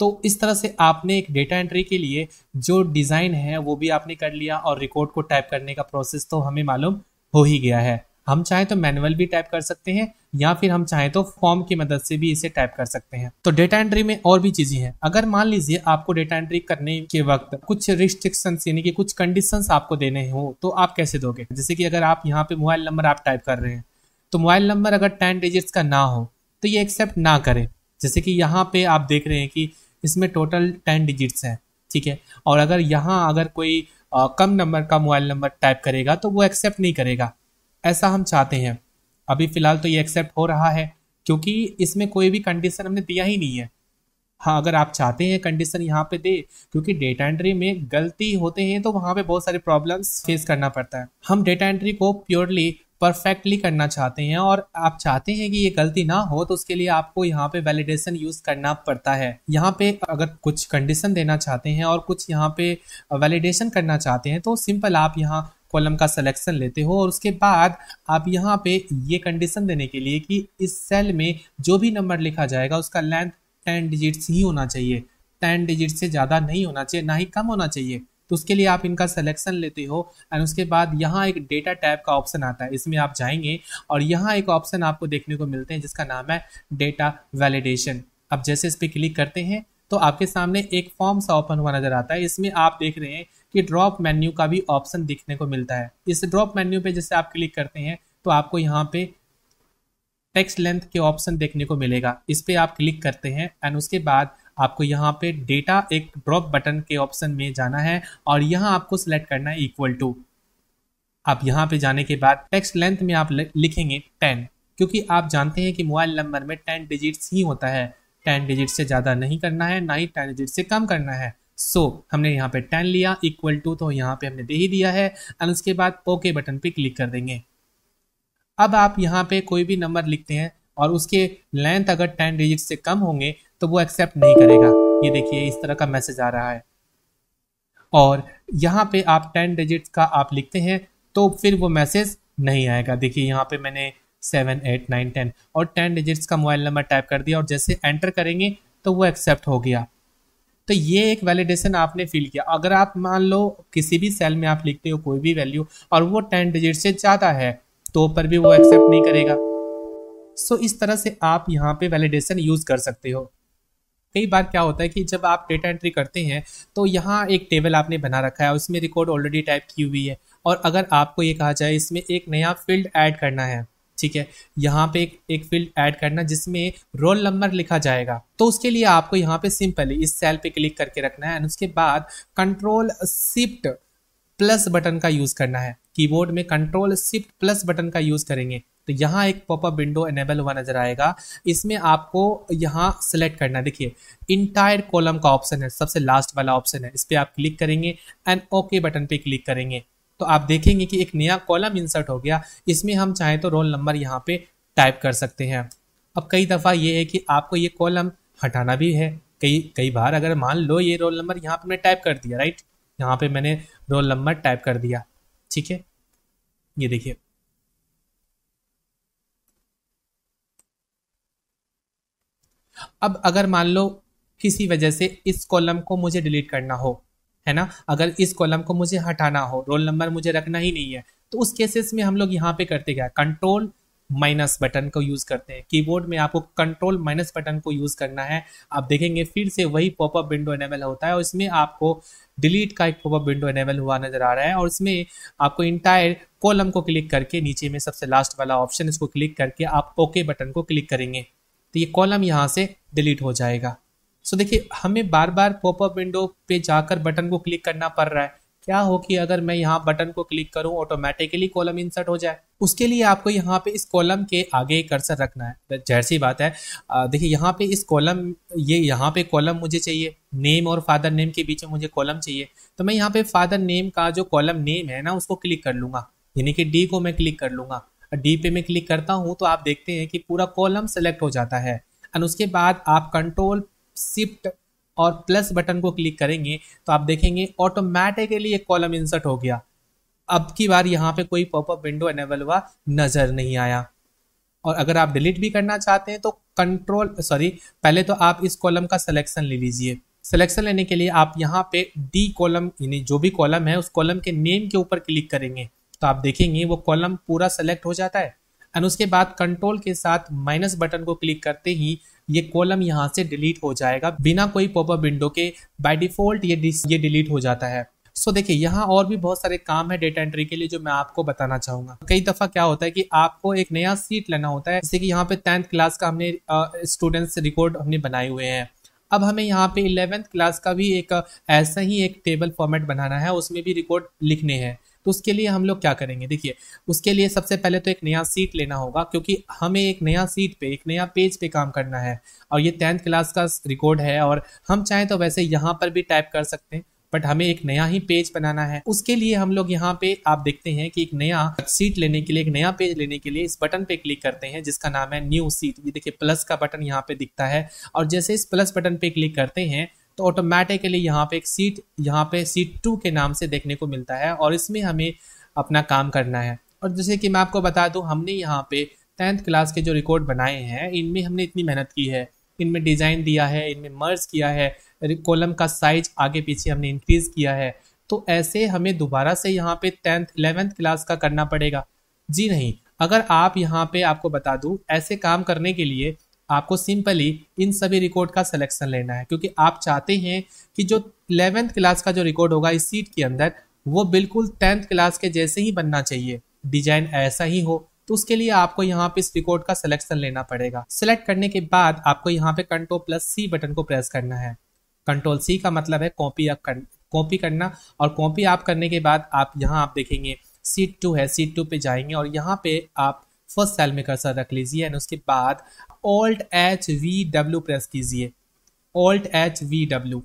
तो इस तरह से आपने एक डेटा एंट्री के लिए जो डिज़ाइन है वो भी आपने कर लिया और रिकॉर्ड को टाइप करने का प्रोसेस तो हमें मालूम हो ही गया है हम चाहें तो मैनुअल भी टाइप कर सकते हैं या फिर हम चाहें तो फॉर्म की मदद से भी इसे टाइप कर सकते हैं तो डेटा एंट्री में और भी चीजें हैं अगर मान लीजिए आपको डेटा एंट्री करने के वक्त कुछ रिस्ट्रिक्शन यानी कि कुछ कंडीशन आपको देने हो तो आप कैसे दोगे जैसे कि अगर आप यहाँ पे मोबाइल नंबर आप टाइप कर रहे हैं तो मोबाइल नंबर अगर टेन डिजिट्स का ना हो तो ये एक्सेप्ट ना करें जैसे कि यहाँ पे आप देख रहे हैं कि इसमें टोटल टेन डिजिट्स हैं ठीक है और अगर यहाँ अगर कोई आ, कम नंबर का मोबाइल नंबर टाइप करेगा तो वो एक्सेप्ट नहीं करेगा ऐसा हम चाहते हैं अभी फ़िलहाल तो ये एक्सेप्ट हो रहा है क्योंकि इसमें कोई भी कंडीशन हमने दिया ही नहीं है हाँ अगर आप चाहते हैं कंडीशन यहाँ पे दे क्योंकि डेटा एंट्री में गलती होते हैं तो वहाँ पे बहुत सारे प्रॉब्लम्स फेस करना पड़ता है हम डेटा एंट्री को प्योरली परफेक्टली करना चाहते हैं और आप चाहते हैं कि ये गलती ना हो तो उसके लिए आपको यहाँ पे वैलिडेशन यूज करना पड़ता है यहाँ पे अगर कुछ कंडीशन देना चाहते हैं और कुछ यहाँ पे वैलिडेशन करना चाहते हैं तो सिंपल आप यहाँ कॉलम का सिलेक्शन लेते हो और उसके बाद आप यहाँ पे ये कंडीशन देने के लिए कि इस सेल में जो भी नंबर लिखा जाएगा उसका लेंथ टेन डिजिट्स ही होना चाहिए टेन डिजिट से ज़्यादा नहीं होना चाहिए ना ही कम होना चाहिए तो उसके लिए आप इनका सिलेक्शन लेते हो एंड उसके बाद यहाँ एक डेटा टैब का ऑप्शन आता है इसमें आप जाएंगे और यहाँ एक ऑप्शन आपको देखने को मिलते हैं जिसका नाम है डेटा वैलिडेशन आप जैसे इस पर क्लिक करते हैं तो आपके सामने एक फॉर्म सा ओपन हुआ नज़र आता है इसमें आप देख रहे हैं कि ड्रॉप मेन्यू का भी ऑप्शन देखने को मिलता है इस ड्रॉप मेन्यू पे जैसे आप क्लिक करते हैं तो आपको यहाँ पे टेक्स्ट लेंथ के ऑप्शन देखने को मिलेगा इस पर आप क्लिक करते हैं एंड उसके बाद आपको यहाँ पे डेटा एक ड्रॉप बटन के ऑप्शन में जाना है और यहाँ आपको सिलेक्ट करना है इक्वल टू आप यहाँ पे जाने के बाद टेक्स्ट लेंथ में आप लिखेंगे टेन क्योंकि आप जानते हैं कि मोबाइल नंबर में टेन डिजिट्स ही होता है टेन डिजिट से ज़्यादा नहीं करना है ना ही टेन डिजिट से कम करना है सो so, हमने यहाँ पे टेन लिया इक्वल टू तो यहाँ पे हमने दे ही दिया है एंड उसके बाद ओके बटन पे क्लिक कर देंगे अब आप यहाँ पे कोई भी नंबर लिखते हैं और उसके लेंथ अगर टेन डिजिट से कम होंगे तो वो एक्सेप्ट नहीं करेगा ये देखिए इस तरह का मैसेज आ रहा है और यहाँ पे आप टेन डिजिट का आप लिखते हैं तो फिर वो मैसेज नहीं आएगा देखिए यहाँ पे मैंने सेवन एट नाइन टेन और टेन डिजिट्स का मोबाइल नंबर टाइप कर दिया और जैसे एंटर करेंगे तो वो एक्सेप्ट हो गया तो ये एक वैलिडेशन आपने फिल किया अगर आप मान लो किसी भी सेल में आप लिखते हो कोई भी वैल्यू और वो टेन डिजिट से ज़्यादा है तो पर भी वो एक्सेप्ट नहीं करेगा सो so, इस तरह से आप यहाँ पे वैलिडेशन यूज़ कर सकते हो कई बार क्या होता है कि जब आप डेटा एंट्री करते हैं तो यहाँ एक टेबल आपने बना रखा है उसमें रिकॉर्ड ऑलरेडी टाइप की हुई है और अगर आपको ये कहा जाए इसमें एक नया फील्ड ऐड करना है ठीक है यहाँ पे एक एक फील्ड ऐड करना जिसमें रोल नंबर लिखा जाएगा तो उसके लिए आपको यहाँ पे सिंपली इस सेल पे क्लिक करके रखना है एंड उसके बाद कंट्रोल शिफ्ट प्लस बटन का यूज़ करना है कीबोर्ड में कंट्रोल शिफ्ट प्लस बटन का यूज़ करेंगे तो यहाँ एक पॉपअप विंडो एनेबल हुआ नजर आएगा इसमें आपको यहाँ सेलेक्ट करना है देखिए इंटायर कॉलम का ऑप्शन है सबसे लास्ट वाला ऑप्शन है इस पर आप क्लिक करेंगे एंड ओके बटन पे क्लिक करेंगे तो आप देखेंगे कि एक नया कॉलम इंसर्ट हो गया इसमें हम चाहें तो रोल नंबर यहाँ पे टाइप कर सकते हैं अब कई दफ़ा ये है कि आपको ये कॉलम हटाना भी है कई कई बार अगर मान लो ये रोल नंबर यहाँ पे मैंने टाइप कर दिया राइट यहाँ पे मैंने रोल नंबर टाइप कर दिया ठीक है ये देखिए अब अगर मान लो किसी वजह से इस कॉलम को मुझे डिलीट करना हो है ना अगर इस कॉलम को मुझे हटाना हो रोल नंबर मुझे रखना ही नहीं है तो उस केसेस में हम लोग यहाँ पे करते क्या कंट्रोल माइनस बटन को यूज़ करते हैं कीबोर्ड में आपको कंट्रोल माइनस बटन को यूज़ करना है आप देखेंगे फिर से वही पॉपअप विंडो एनेबल होता है और इसमें आपको डिलीट का एक पॉपअप विंडो एनेबल हुआ नज़र आ रहा है और इसमें आपको इंटायर कॉलम को क्लिक करके नीचे में सबसे लास्ट वाला ऑप्शन इसको क्लिक करके आप ओके बटन को क्लिक करेंगे तो ये कॉलम यहाँ से डिलीट हो जाएगा सो देखिए हमें बार बार पॉपअप विंडो पे जाकर बटन को क्लिक करना पड़ रहा है क्या हो कि अगर मैं यहाँ बटन को क्लिक करूँ ऑटोमेटिकली कॉलम इंसर्ट हो जाए उसके लिए आपको यहाँ पे इस कॉलम के आगे कर्सर रखना है जहर सी बात है देखिए यहाँ पे इस कॉलम ये यहाँ पे कॉलम मुझे चाहिए नेम और फादर नेम के बीच में मुझे कॉलम चाहिए तो मैं यहाँ पे फादर नेम का जो कॉलम नेम है ना उसको क्लिक कर लूंगा यानी कि डी को मैं क्लिक कर लूंगा डी पे मैं क्लिक करता हूँ तो आप देखते हैं कि पूरा कॉलम सेलेक्ट हो जाता है एंड उसके बाद आप कंट्रोल शिफ्ट और प्लस बटन को क्लिक करेंगे तो आप देखेंगे ऑटोमेटिकली एक कॉलम इंसर्ट हो गया अब की बार यहाँ पे कोई पॉपअप विंडो एनेबल हुआ नज़र नहीं आया और अगर आप डिलीट भी करना चाहते हैं तो कंट्रोल सॉरी पहले तो आप इस कॉलम का सिलेक्शन ले लीजिए सिलेक्शन लेने के लिए आप यहाँ पे डी कॉलम यानी जो भी कॉलम है उस कॉलम के नेम के ऊपर क्लिक करेंगे तो आप देखेंगे वो कॉलम पूरा सेलेक्ट हो जाता है एंड उसके बाद कंट्रोल के साथ माइनस बटन को क्लिक करते ही ये कॉलम यहाँ से डिलीट हो जाएगा बिना कोई पॉपअप विंडो के बाय डिफॉल्ट ये ये डिलीट हो जाता है सो so, देखिए यहाँ और भी बहुत सारे काम है डेटा एंट्री के लिए जो मैं आपको बताना चाहूंगा कई दफा क्या होता है कि आपको एक नया सीट लेना होता है जैसे कि यहाँ पे टेंथ क्लास का हमने स्टूडेंट्स रिकॉर्ड हमने बनाए हुए हैं अब हमें यहाँ पे इलेवेंथ क्लास का भी एक ऐसा ही एक टेबल फॉर्मेट बनाना है उसमें भी रिकॉर्ड लिखने हैं तो उसके लिए हम लोग क्या करेंगे देखिए उसके लिए सबसे पहले तो एक नया सीट लेना होगा क्योंकि हमें एक नया सीट पे एक नया पेज पे काम करना है और ये टेंथ क्लास का रिकॉर्ड है और हम चाहें तो वैसे यहाँ पर भी टाइप कर सकते हैं बट हमें एक नया ही पेज बनाना है उसके लिए हम लोग यहाँ पे आप देखते हैं कि एक नया सीट लेने के लिए एक नया पेज लेने के लिए इस बटन पे क्लिक करते हैं जिसका नाम है न्यू सीट ये देखिए प्लस का बटन यहाँ पे दिखता है और जैसे इस प्लस बटन पे क्लिक करते हैं तो ऑटोमेटिकली यहाँ पे एक सीट यहाँ पे सीट टू के नाम से देखने को मिलता है और इसमें हमें अपना काम करना है और जैसे कि मैं आपको बता दूँ हमने यहाँ पे टेंथ क्लास के जो रिकॉर्ड बनाए हैं इनमें हमने इतनी मेहनत की है इनमें डिज़ाइन दिया है इनमें मर्ज किया है कॉलम का साइज आगे पीछे हमने इंक्रीज़ किया है तो ऐसे हमें दोबारा से यहाँ पे टेंथ इलेवेंथ क्लास का करना पड़ेगा जी नहीं अगर आप यहाँ पे आपको बता दूँ ऐसे काम करने के लिए आपको सिंपली इन सभी रिकॉर्ड का सिलेक्शन लेना है क्योंकि आप चाहते हैं कि जो इलेवेंथ क्लास का जो रिकॉर्ड होगा इस सीट के अंदर वो बिल्कुल टेंथ क्लास के जैसे ही बनना चाहिए डिजाइन ऐसा ही हो तो उसके लिए आपको यहाँ पे इस रिकॉर्ड का सिलेक्शन लेना पड़ेगा सिलेक्ट करने के बाद आपको यहाँ पे कंट्रोल प्लस सी बटन को प्रेस करना है कंट्रोल सी का मतलब है कॉपी अप कर कॉपी करना और कॉपी आप करने के बाद आप यहाँ आप देखेंगे सीट टू है सीट टू पे जाएंगे और यहाँ पे आप फर्स्ट सेल में कर्सर रख लीजिए एंड उसके बाद alt H V W press कीजिए ऑल्ट एच वी डब्ल्यू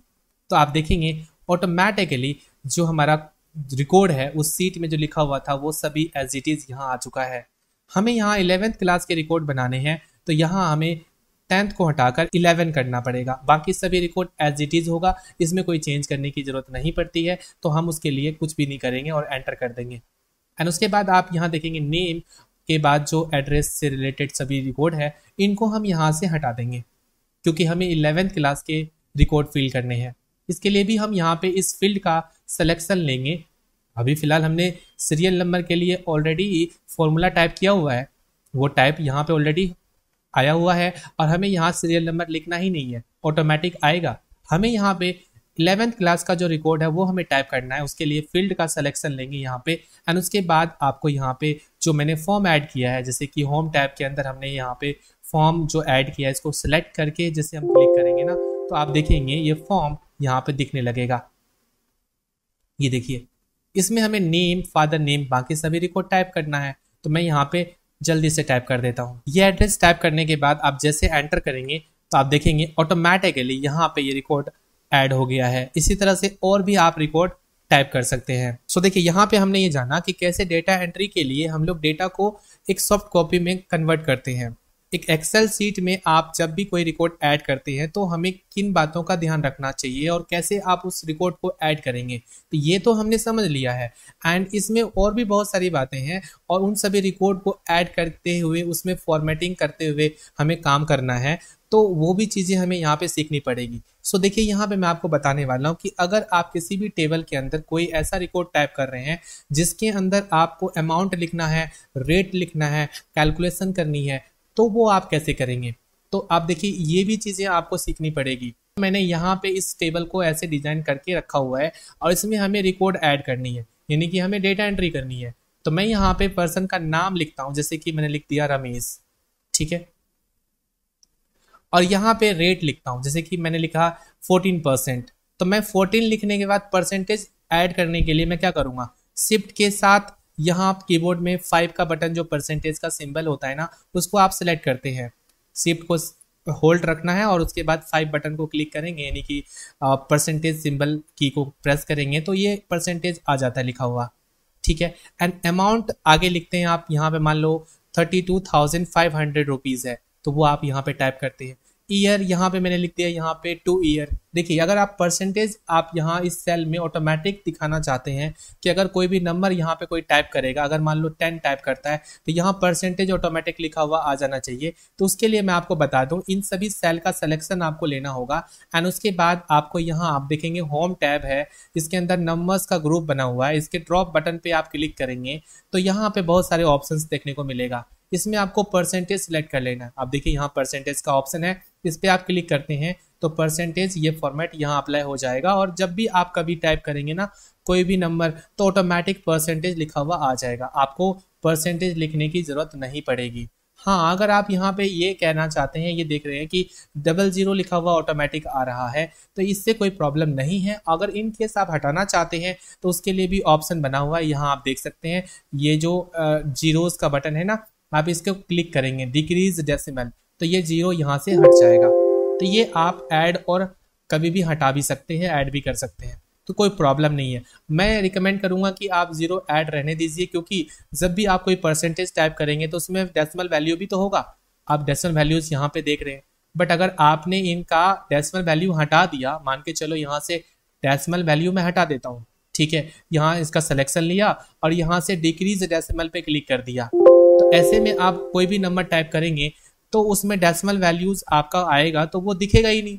तो आप देखेंगे ऑटोमेटिकली जो हमारा रिकॉर्ड है उस सीट में जो लिखा हुआ था वो सभी एज इट इज़ यहाँ आ चुका है हमें यहाँ इलेवेंथ क्लास के रिकॉर्ड बनाने हैं तो यहाँ हमें टेंथ को हटाकर इलेवन करना पड़ेगा बाकी सभी रिकॉर्ड एज इट इज़ होगा इसमें कोई चेंज करने की ज़रूरत नहीं पड़ती है तो हम उसके लिए कुछ भी नहीं करेंगे और एंटर कर देंगे एंड उसके बाद आप यहाँ देखेंगे नेम के बाद जो एड्रेस से रिलेटेड सभी रिकॉर्ड है इनको हम यहाँ से हटा देंगे क्योंकि हमें इलेवेंथ क्लास के रिकॉर्ड फिल करने हैं इसके लिए भी हम यहाँ पे इस फील्ड का सिलेक्शन लेंगे अभी फ़िलहाल हमने सीरियल नंबर के लिए ऑलरेडी फॉर्मूला टाइप किया हुआ है वो टाइप यहाँ पे ऑलरेडी आया हुआ है और हमें यहाँ सीरियल नंबर लिखना ही नहीं है ऑटोमेटिक आएगा हमें यहाँ पे इलेवेंथ क्लास का जो रिकॉर्ड है वो हमें टाइप करना है उसके लिए फील्ड का सिलेक्शन लेंगे यहाँ पे एंड उसके बाद आपको यहाँ पे जो मैंने फॉर्म ऐड किया है जैसे कि होम टैब के अंदर हमने यहाँ पे फॉर्म जो ऐड किया है इसको सिलेक्ट करके जैसे हम क्लिक करेंगे ना तो आप देखेंगे ये फॉर्म यहाँ पे दिखने लगेगा ये देखिए इसमें हमें नेम फादर नेम बाकी सभी रिकॉर्ड टाइप करना है तो मैं यहाँ पे जल्दी से टाइप कर देता हूँ ये एड्रेस टाइप करने के बाद आप जैसे एंटर करेंगे तो आप देखेंगे ऑटोमेटिकली यहाँ पे ये रिकॉर्ड ऐड हो गया है इसी तरह से और भी आप रिकॉर्ड टाइप कर सकते हैं सो so, देखिए यहाँ पे हमने ये जाना कि कैसे डेटा एंट्री के लिए हम लोग डेटा को एक सॉफ्ट कॉपी में कन्वर्ट करते हैं एक एक्सेल सीट में आप जब भी कोई रिकॉर्ड ऐड करते हैं तो हमें किन बातों का ध्यान रखना चाहिए और कैसे आप उस रिकॉर्ड को ऐड करेंगे तो ये तो हमने समझ लिया है एंड इसमें और भी बहुत सारी बातें हैं और उन सभी रिकॉर्ड को ऐड करते हुए उसमें फॉर्मेटिंग करते हुए हमें काम करना है तो वो भी चीज़ें हमें यहाँ पे सीखनी पड़ेगी सो देखिए यहाँ पे मैं आपको बताने वाला हूँ कि अगर आप किसी भी टेबल के अंदर कोई ऐसा रिकॉर्ड टाइप कर रहे हैं जिसके अंदर आपको अमाउंट लिखना है रेट लिखना है कैलकुलेशन करनी है तो वो आप कैसे करेंगे तो आप देखिए ये भी चीज़ें आपको सीखनी पड़ेगी मैंने यहाँ पे इस टेबल को ऐसे डिज़ाइन करके रखा हुआ है और इसमें हमें रिकॉर्ड ऐड करनी है यानी कि हमें डेटा एंट्री करनी है तो मैं यहाँ पे पर्सन का नाम लिखता हूँ जैसे कि मैंने लिख दिया रमेश ठीक है और यहाँ पे रेट लिखता हूँ जैसे कि मैंने लिखा फोर्टीन परसेंट तो मैं फोर्टीन लिखने के बाद परसेंटेज ऐड करने के लिए मैं क्या करूँगा शिफ्ट के साथ यहाँ आप कीबोर्ड में फाइव का बटन जो परसेंटेज का सिंबल होता है ना उसको आप सेलेक्ट करते हैं शिफ्ट को होल्ड रखना है और उसके बाद फाइव बटन को क्लिक करेंगे यानी कि परसेंटेज सिंबल की को प्रेस करेंगे तो ये परसेंटेज आ जाता है लिखा हुआ ठीक है एंड अमाउंट आगे लिखते हैं आप यहाँ पे मान लो thirty two thousand five hundred rupees है तो वो आप यहाँ पे टाइप करते हैं ईयर यहाँ पे मैंने लिख दिया यहाँ पे टू ईयर देखिए अगर आप परसेंटेज आप यहाँ इस सेल में ऑटोमेटिक दिखाना चाहते हैं कि अगर कोई भी नंबर यहाँ पे कोई टाइप करेगा अगर मान लो टेन टाइप करता है तो यहाँ परसेंटेज ऑटोमेटिक लिखा हुआ आ जाना चाहिए तो उसके लिए मैं आपको बता दूँ इन सभी सेल का सिलेक्शन आपको लेना होगा एंड उसके बाद आपको यहाँ आप देखेंगे होम टैब है इसके अंदर नंबर्स का ग्रुप बना हुआ है इसके ड्रॉप बटन पर आप क्लिक करेंगे तो यहाँ पर बहुत सारे ऑप्शन देखने को मिलेगा इसमें आपको परसेंटेज सेलेक्ट कर लेना है आप देखिए यहाँ परसेंटेज का ऑप्शन है इस पर आप क्लिक करते हैं तो परसेंटेज ये फॉर्मेट यहाँ अप्लाई हो जाएगा और जब भी आप कभी टाइप करेंगे ना कोई भी नंबर तो ऑटोमेटिक परसेंटेज लिखा हुआ आ जाएगा आपको परसेंटेज लिखने की ज़रूरत नहीं पड़ेगी हाँ अगर आप यहाँ पे ये कहना चाहते हैं ये देख रहे हैं कि डबल ज़ीरो लिखा हुआ ऑटोमेटिक आ रहा है तो इससे कोई प्रॉब्लम नहीं है अगर इन केस आप हटाना चाहते हैं तो उसके लिए भी ऑप्शन बना हुआ है यहाँ आप देख सकते हैं ये जो जीरोस का बटन है ना आप इसको क्लिक करेंगे डिक्रीज डेसिमल तो ये जीरो यहाँ से हट जाएगा तो ये आप ऐड और कभी भी हटा भी सकते हैं ऐड भी कर सकते हैं तो कोई प्रॉब्लम नहीं है मैं रिकमेंड करूँगा कि आप ज़ीरो ऐड रहने दीजिए क्योंकि जब भी आप कोई परसेंटेज टाइप करेंगे तो उसमें डेसिमल वैल्यू भी तो होगा आप डेसिमल वैल्यूज़ यहाँ पे देख रहे हैं बट अगर आपने इनका डेसिमल वैल्यू हटा दिया मान के चलो यहाँ से डेसिमल वैल्यू मैं हटा देता हूँ ठीक है यहाँ इसका सिलेक्शन लिया और यहाँ से डिक्रीज डेसिमल पे क्लिक कर दिया ऐसे में आप कोई भी नंबर टाइप करेंगे तो उसमें डेसिमल वैल्यूज़ आपका आएगा तो वो दिखेगा ही नहीं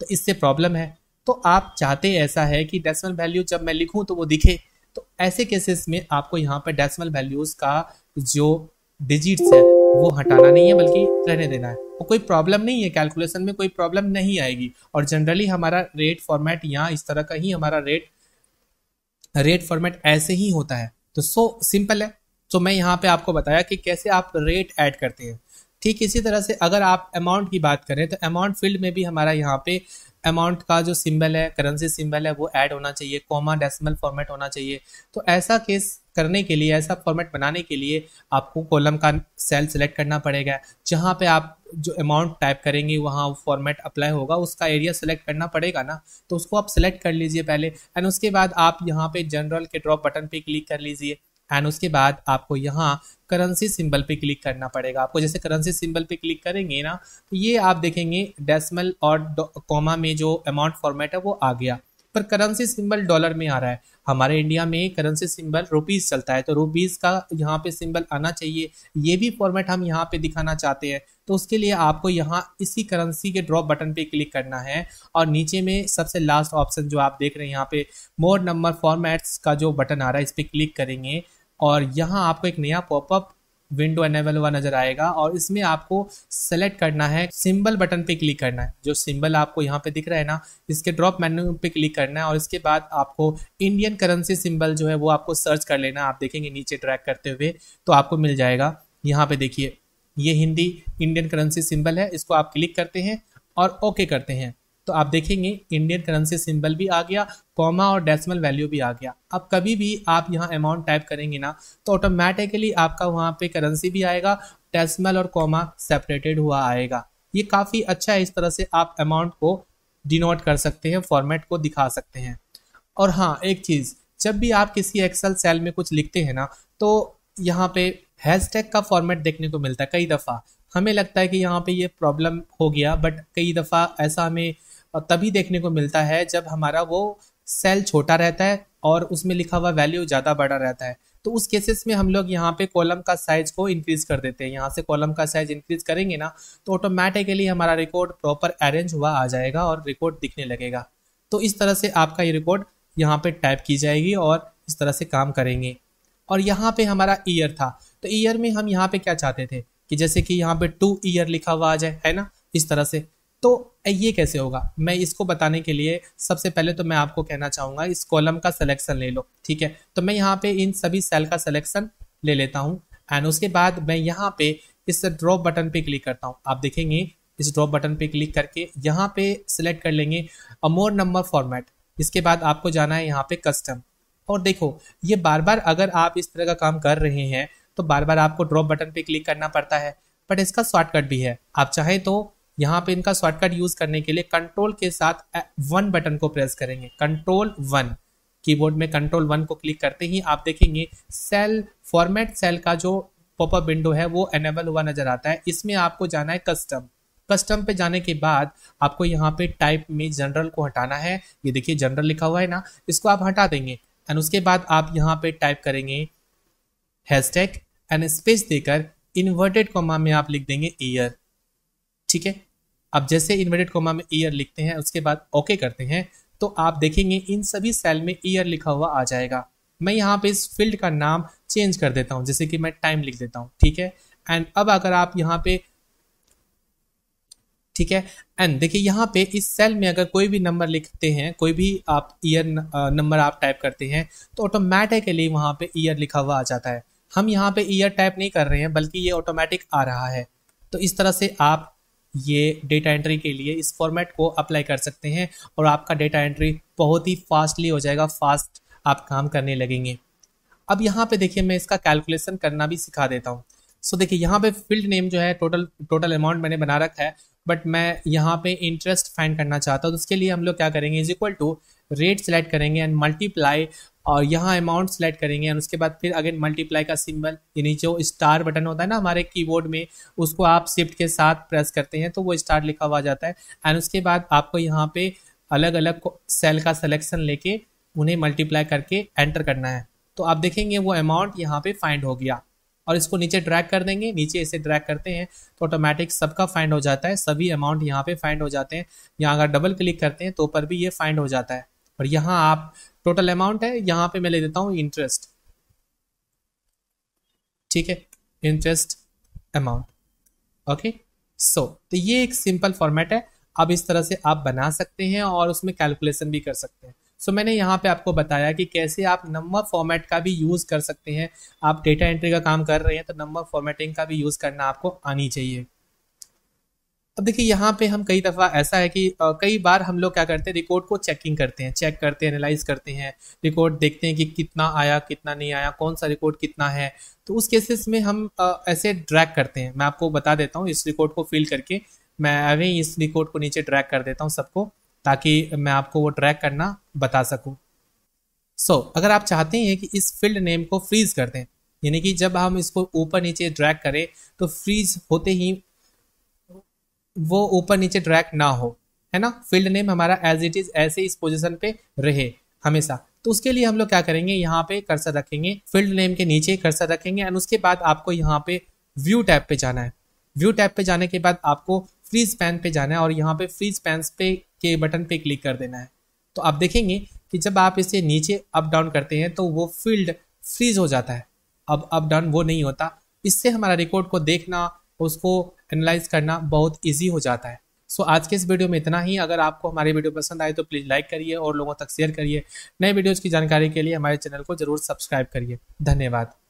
तो इससे प्रॉब्लम है तो आप चाहते ऐसा है कि डेसिमल वैल्यू जब मैं लिखूं तो वो दिखे तो ऐसे केसेस में आपको यहाँ पर डेसिमल वैल्यूज़ का जो डिजिट्स है वो हटाना नहीं है बल्कि रहने देना है तो कोई प्रॉब्लम नहीं है कैलकुलेशन में कोई प्रॉब्लम नहीं आएगी और जनरली हमारा रेट फॉर्मेट यहाँ इस तरह का ही हमारा रेट रेट फॉर्मेट ऐसे ही होता है तो सो so, सिंपल है तो मैं यहाँ पे आपको बताया कि कैसे आप रेट ऐड करते हैं ठीक इसी तरह से अगर आप अमाउंट की बात करें तो अमाउंट फील्ड में भी हमारा यहाँ पे अमाउंट का जो सिंबल है करेंसी सिंबल है वो ऐड होना चाहिए कॉमा डेसिमल फॉर्मेट होना चाहिए तो ऐसा केस करने के लिए ऐसा फॉर्मेट बनाने के लिए आपको कॉलम का सेल सेलेक्ट करना पड़ेगा जहाँ पे आप जो अमाउंट टाइप करेंगे वहाँ फॉर्मेट अप्लाई होगा उसका एरिया सेलेक्ट करना पड़ेगा ना तो उसको आप सेलेक्ट कर लीजिए पहले एंड उसके बाद आप यहाँ पे जनरल के ड्रॉप बटन पे क्लिक कर लीजिए एंड उसके बाद आपको यहाँ करेंसी सिंबल पे क्लिक करना पड़ेगा आपको जैसे करेंसी सिंबल पे क्लिक करेंगे ना तो ये आप देखेंगे डेसिमल और कॉमा में जो अमाउंट फॉर्मेट है वो आ गया पर करेंसी सिंबल डॉलर में आ रहा है हमारे इंडिया में करेंसी सिंबल रुपीज़ चलता है तो रुपीज़ का यहाँ पे सिंबल आना चाहिए ये भी फॉर्मेट हम यहाँ पे दिखाना चाहते हैं तो उसके लिए आपको यहाँ इसी करेंसी के ड्रॉप बटन पे क्लिक करना है और नीचे में सबसे लास्ट ऑप्शन जो आप देख रहे हैं यहाँ पे मोर नंबर फॉर्मेट्स का जो बटन आ रहा है इस पर क्लिक करेंगे और यहाँ आपको एक नया पॉपअप विंडो एनेबल हुआ नजर आएगा और इसमें आपको सेलेक्ट करना है सिंबल बटन पे क्लिक करना है जो सिंबल आपको यहाँ पे दिख रहा है ना इसके ड्रॉप मेन्यू पे क्लिक करना है और इसके बाद आपको इंडियन करेंसी सिंबल जो है वो आपको सर्च कर लेना आप देखेंगे नीचे ट्रैक करते हुए तो आपको मिल जाएगा यहाँ पे देखिए ये हिंदी इंडियन करेंसी सिंबल है इसको आप क्लिक करते हैं और ओके करते हैं तो आप देखेंगे इंडियन करेंसी सिंबल भी आ गया कॉमा और डेसिमल वैल्यू भी आ गया अब कभी भी आप यहाँ अमाउंट टाइप करेंगे ना तो ऑटोमेटिकली आपका वहाँ पे करेंसी भी आएगा डेसिमल और कॉमा सेपरेटेड हुआ आएगा ये काफ़ी अच्छा है इस तरह से आप अमाउंट को डिनोट कर सकते हैं फॉर्मेट को दिखा सकते हैं और हाँ एक चीज़ जब भी आप किसी एक्सेल सेल में कुछ लिखते हैं ना तो यहाँ पे हैशटैग का फॉर्मेट देखने को मिलता है कई दफ़ा हमें लगता है कि यहाँ पे ये प्रॉब्लम हो गया बट कई दफ़ा ऐसा हमें और तभी देखने को मिलता है जब हमारा वो सेल छोटा रहता है और उसमें लिखा हुआ वैल्यू ज़्यादा बड़ा रहता है तो उस केसेस में हम लोग यहाँ पे कॉलम का साइज को इंक्रीज कर देते हैं यहाँ से कॉलम का साइज इंक्रीज करेंगे ना तो ऑटोमेटिकली हमारा रिकॉर्ड प्रॉपर अरेंज हुआ आ जाएगा और रिकॉर्ड दिखने लगेगा तो इस तरह से आपका ये रिकॉर्ड यहाँ पे टाइप की जाएगी और इस तरह से काम करेंगे और यहाँ पे हमारा ईयर था तो ईयर में हम यहाँ पे क्या चाहते थे कि जैसे कि यहाँ पे टू ईयर लिखा हुआ आ जाए है ना इस तरह से तो ये कैसे होगा मैं इसको बताने के लिए सबसे पहले तो मैं आपको कहना चाहूंगा इस कॉलम का सिलेक्शन ले लो ठीक है तो मैं यहाँ पे इन सभी सेल का सिलेक्शन ले लेता हूँ एंड उसके बाद मैं यहाँ पे इस ड्रॉप बटन पे क्लिक करता हूँ आप देखेंगे इस ड्रॉप बटन पे क्लिक करके यहाँ पे सिलेक्ट कर लेंगे अमोर नंबर फॉर्मेट इसके बाद आपको जाना है यहाँ पे कस्टम और देखो ये बार बार अगर आप इस तरह का काम कर रहे हैं तो बार बार आपको ड्रॉप बटन पे क्लिक करना पड़ता है बट इसका शॉर्टकट भी है आप चाहें तो यहाँ पे इनका शॉर्टकट यूज करने के लिए कंट्रोल के साथ वन बटन को प्रेस करेंगे कंट्रोल वन कीबोर्ड में कंट्रोल वन को क्लिक करते ही आप देखेंगे सेल फॉर्मेट सेल का जो पॉपअप विंडो है वो एनेबल हुआ नजर आता है इसमें आपको जाना है कस्टम कस्टम पे जाने के बाद आपको यहाँ पे टाइप में जनरल को हटाना है ये देखिए जनरल लिखा हुआ है ना इसको आप हटा देंगे एंड उसके बाद आप यहाँ पे टाइप करेंगे हैशटैग एंड स्पेस देकर इन्वर्टेड कॉमा में आप लिख देंगे ईयर ठीक है अब जैसे इन्वर्टेड कोमा में ईयर लिखते हैं उसके बाद ओके करते हैं तो आप देखेंगे इन सभी सेल में ईयर लिखा हुआ आ जाएगा मैं यहाँ पे इस फील्ड का नाम चेंज कर देता हूँ जैसे कि मैं टाइम लिख देता हूँ ठीक है एंड अब अगर आप यहाँ पे ठीक है एंड देखिए यहाँ पे इस सेल में अगर कोई भी नंबर लिखते हैं कोई भी आप ईयर नंबर आप टाइप करते हैं तो ऑटोमेटिकली वहां पे ईयर लिखा हुआ आ जाता है हम यहाँ पे ईयर टाइप नहीं कर रहे हैं बल्कि ये ऑटोमेटिक आ रहा है तो इस तरह से आप ये डेटा एंट्री के लिए इस फॉर्मेट को अप्लाई कर सकते हैं और आपका डेटा एंट्री बहुत ही फास्टली हो जाएगा फास्ट आप काम करने लगेंगे अब यहाँ पे देखिए मैं इसका कैलकुलेशन करना भी सिखा देता हूँ सो देखिए यहाँ पे फील्ड नेम जो है टोटल टोटल अमाउंट मैंने बना रखा है बट मैं यहाँ पे इंटरेस्ट फाइंड करना चाहता हूँ तो उसके लिए हम लोग क्या करेंगे is equal to rate select करेंगे एंड मल्टीप्लाई और यहाँ अमाउंट सेलेक्ट करेंगे एंड उसके बाद फिर अगेन मल्टीप्लाई का सिंबल यानी जो स्टार बटन होता है ना हमारे कीबोर्ड में उसको आप शिफ्ट के साथ प्रेस करते हैं तो वो स्टार लिखा हुआ जाता है एंड उसके बाद आपको यहाँ पे अलग अलग सेल का सिलेक्शन लेके उन्हें मल्टीप्लाई करके एंटर करना है तो आप देखेंगे वो अमाउंट यहाँ पे फाइंड हो गया और इसको नीचे ड्रैग कर देंगे नीचे इसे ड्रैग करते हैं तो ऑटोमेटिक सबका फाइंड हो जाता है सभी अमाउंट यहाँ पे फाइंड हो जाते हैं यहाँ अगर डबल क्लिक करते हैं तो ऊपर भी ये फाइंड हो जाता है और यहाँ आप टोटल अमाउंट है यहां पे मैं ले देता हूं इंटरेस्ट ठीक है इंटरेस्ट अमाउंट ओके सो तो ये एक सिंपल फॉर्मेट है अब इस तरह से आप बना सकते हैं और उसमें कैलकुलेशन भी कर सकते हैं सो so, मैंने यहाँ पे आपको बताया कि कैसे आप नंबर फॉर्मेट का भी यूज़ कर सकते हैं आप डेटा एंट्री का काम कर रहे हैं तो नंबर फॉर्मेटिंग का भी यूज़ करना आपको आनी चाहिए अब देखिए यहाँ पे हम कई दफ़ा ऐसा है कि आ, कई बार हम लोग क्या करते हैं रिकॉर्ड को चेकिंग करते हैं चेक करते हैं एनालाइज करते हैं रिकॉर्ड देखते हैं कि कितना आया कितना नहीं आया कौन सा रिकॉर्ड कितना है तो उस केसेस में हम आ, ऐसे ड्रैग करते हैं मैं आपको बता देता हूँ इस रिकॉर्ड को फिल करके मैं अभी इस रिकॉर्ड को नीचे ट्रैक कर देता हूँ सबको ताकि मैं आपको वो ट्रैक करना बता सकूँ सो so, अगर आप चाहते हैं कि इस फील्ड नेम को फ्रीज कर दें यानी कि जब हम इसको ऊपर नीचे ड्रैग करें तो फ्रीज होते ही वो ऊपर नीचे ट्रैक ना हो है ना फील्ड नेम हमारा एज इट इज़ ऐसे इस पोजिशन पे रहे हमेशा तो उसके लिए हम लोग क्या करेंगे यहाँ पे कर्सर रखेंगे फील्ड नेम के नीचे कर्सर रखेंगे एंड उसके बाद आपको यहाँ पे व्यू टैब पे जाना है व्यू टैब पे जाने के बाद आपको फ्रीज पैन पे जाना है और यहाँ पे फ्रीज पैन पे के बटन पे क्लिक कर देना है तो आप देखेंगे कि जब आप इसे नीचे अप डाउन करते हैं तो वो फील्ड फ्रीज हो जाता है अब अप डाउन वो नहीं होता इससे हमारा रिकॉर्ड को देखना उसको एनालाइज करना बहुत ईजी हो जाता है सो so, आज के इस वीडियो में इतना ही अगर आपको हमारी वीडियो पसंद आए तो प्लीज़ लाइक करिए और लोगों तक शेयर करिए नए वीडियोज़ की जानकारी के लिए हमारे चैनल को जरूर सब्सक्राइब करिए धन्यवाद